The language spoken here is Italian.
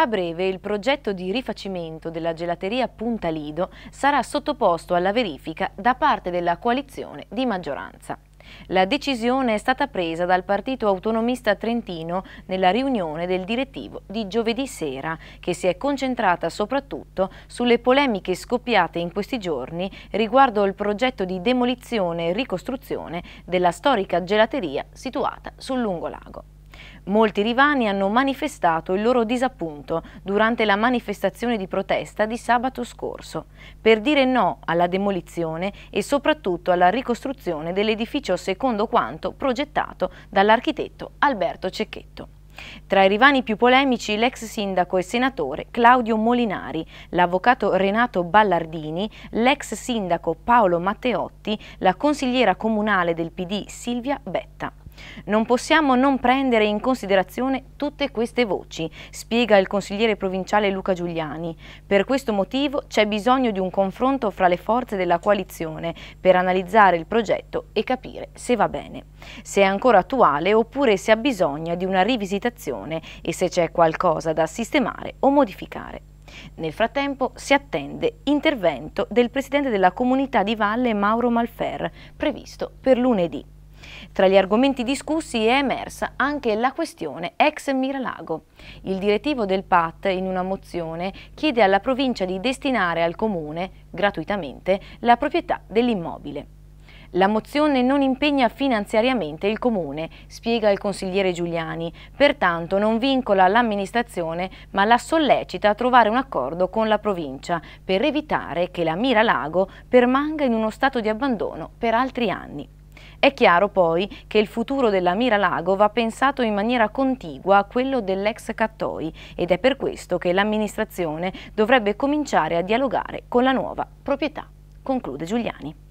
A breve il progetto di rifacimento della gelateria Punta Lido sarà sottoposto alla verifica da parte della coalizione di maggioranza. La decisione è stata presa dal Partito Autonomista Trentino nella riunione del direttivo di giovedì sera, che si è concentrata soprattutto sulle polemiche scoppiate in questi giorni riguardo il progetto di demolizione e ricostruzione della storica gelateria situata sul Lungolago. Molti rivani hanno manifestato il loro disappunto durante la manifestazione di protesta di sabato scorso per dire no alla demolizione e soprattutto alla ricostruzione dell'edificio secondo quanto progettato dall'architetto Alberto Cecchetto. Tra i rivani più polemici l'ex sindaco e senatore Claudio Molinari, l'avvocato Renato Ballardini, l'ex sindaco Paolo Matteotti, la consigliera comunale del PD Silvia Betta. Non possiamo non prendere in considerazione tutte queste voci, spiega il consigliere provinciale Luca Giuliani. Per questo motivo c'è bisogno di un confronto fra le forze della coalizione per analizzare il progetto e capire se va bene, se è ancora attuale oppure se ha bisogno di una rivisitazione e se c'è qualcosa da sistemare o modificare. Nel frattempo si attende intervento del presidente della comunità di Valle Mauro Malfer, previsto per lunedì. Tra gli argomenti discussi è emersa anche la questione ex Miralago. Il direttivo del PAT in una mozione chiede alla provincia di destinare al comune, gratuitamente, la proprietà dell'immobile. La mozione non impegna finanziariamente il Comune, spiega il consigliere Giuliani, pertanto non vincola l'amministrazione ma la sollecita a trovare un accordo con la provincia per evitare che la Mira Lago permanga in uno stato di abbandono per altri anni. È chiaro poi che il futuro della Mira Lago va pensato in maniera contigua a quello dell'ex Cattoi ed è per questo che l'amministrazione dovrebbe cominciare a dialogare con la nuova proprietà. Conclude Giuliani.